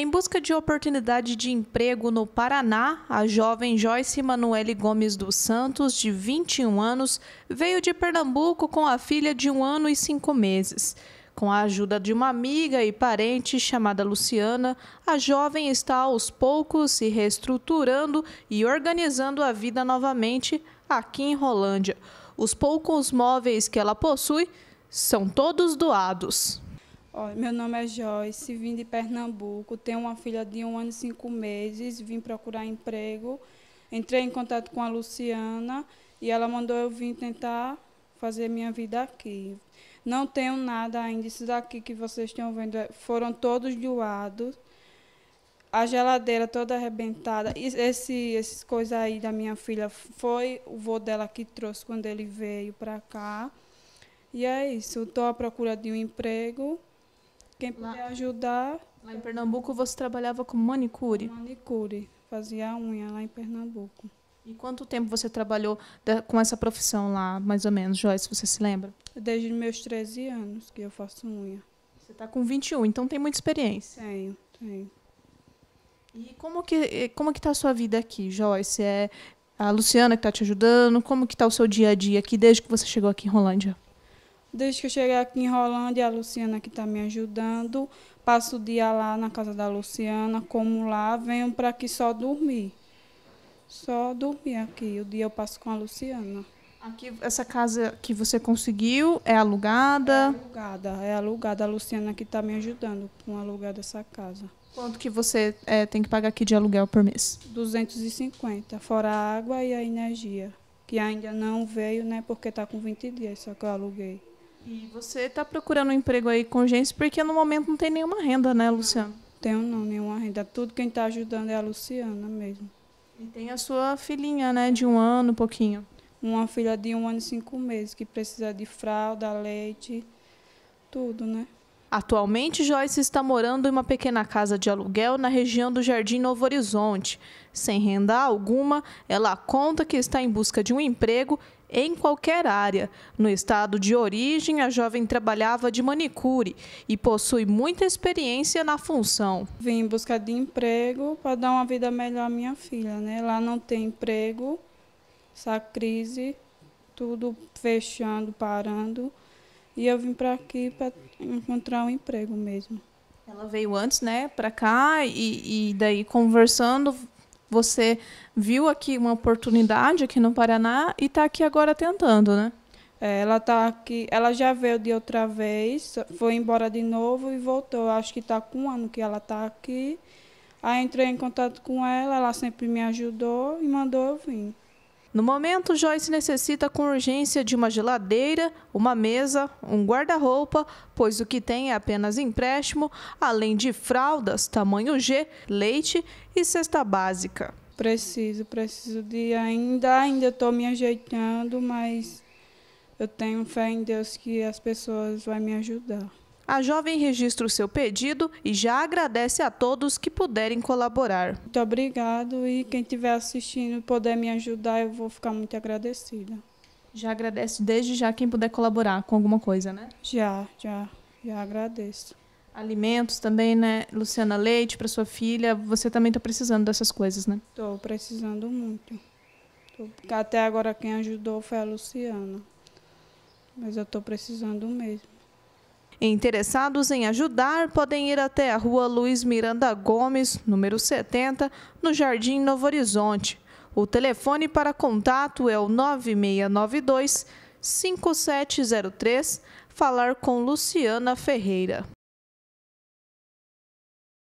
Em busca de oportunidade de emprego no Paraná, a jovem Joyce Manuele Gomes dos Santos, de 21 anos, veio de Pernambuco com a filha de um ano e cinco meses. Com a ajuda de uma amiga e parente chamada Luciana, a jovem está aos poucos se reestruturando e organizando a vida novamente aqui em Rolândia. Os poucos móveis que ela possui são todos doados meu nome é Joyce, vim de Pernambuco, tenho uma filha de um ano e cinco meses, vim procurar emprego, entrei em contato com a Luciana e ela mandou eu vir tentar fazer minha vida aqui. Não tenho nada ainda, isso daqui que vocês estão vendo é, foram todos doados. A geladeira toda arrebentada. Esse, esses coisas aí da minha filha foi o vô dela que trouxe quando ele veio para cá. E é isso, estou à procura de um emprego. Quem puder ajudar. Lá em Pernambuco você trabalhava com manicure? Manicure, fazia unha lá em Pernambuco. E quanto tempo você trabalhou com essa profissão lá, mais ou menos, Joyce, você se lembra? Desde meus 13 anos que eu faço unha. Você está com 21, então tem muita experiência. Tenho, tenho. E como que como que está a sua vida aqui, Joyce? É a Luciana que está te ajudando? Como que está o seu dia a dia aqui desde que você chegou aqui em Rolândia? Desde que eu cheguei aqui em Rolândia, a Luciana que está me ajudando. Passo o dia lá na casa da Luciana, como lá, venho para aqui só dormir. Só dormir aqui. O dia eu passo com a Luciana. Aqui, essa casa que você conseguiu é alugada? É alugada, é alugada. A Luciana que está me ajudando com o aluguel dessa casa. Quanto que você é, tem que pagar aqui de aluguel por mês? 250, fora a água e a energia, que ainda não veio, né, porque está com 20 dias só que eu aluguei. E você está procurando um emprego aí com gente porque no momento não tem nenhuma renda, né, Luciana? Tenho não, nenhuma renda. Tudo quem está ajudando é a Luciana mesmo. E tem a sua filhinha, né, de um ano, um pouquinho. Uma filha de um ano e cinco meses, que precisa de fralda, leite, tudo, né? Atualmente, Joyce está morando em uma pequena casa de aluguel na região do Jardim Novo Horizonte. Sem renda alguma, ela conta que está em busca de um emprego em qualquer área. No estado de origem, a jovem trabalhava de manicure e possui muita experiência na função. Vim em busca de emprego para dar uma vida melhor à minha filha, né? Lá não tem emprego, essa crise, tudo fechando, parando. E eu vim para aqui para encontrar um emprego mesmo. Ela veio antes, né, para cá e, e daí conversando você viu aqui uma oportunidade aqui no Paraná e está aqui agora tentando, né? É, ela tá aqui, ela já veio de outra vez, foi embora de novo e voltou. Acho que está com um ano que ela está aqui. Aí entrei em contato com ela, ela sempre me ajudou e mandou eu vir. No momento, Joyce necessita com urgência de uma geladeira, uma mesa, um guarda-roupa, pois o que tem é apenas empréstimo, além de fraldas tamanho G, leite e cesta básica. Preciso, preciso de ainda, ainda estou me ajeitando, mas eu tenho fé em Deus que as pessoas vão me ajudar a jovem registra o seu pedido e já agradece a todos que puderem colaborar. Muito obrigado e quem estiver assistindo puder me ajudar, eu vou ficar muito agradecida. Já agradece desde já quem puder colaborar com alguma coisa, né? Já, já, já agradeço. Alimentos também, né? Luciana Leite para sua filha, você também está precisando dessas coisas, né? Estou precisando muito. Até agora quem ajudou foi a Luciana. Mas eu estou precisando mesmo. Interessados em ajudar podem ir até a rua Luiz Miranda Gomes, número 70, no Jardim Novo Horizonte. O telefone para contato é o 9692 5703, falar com Luciana Ferreira.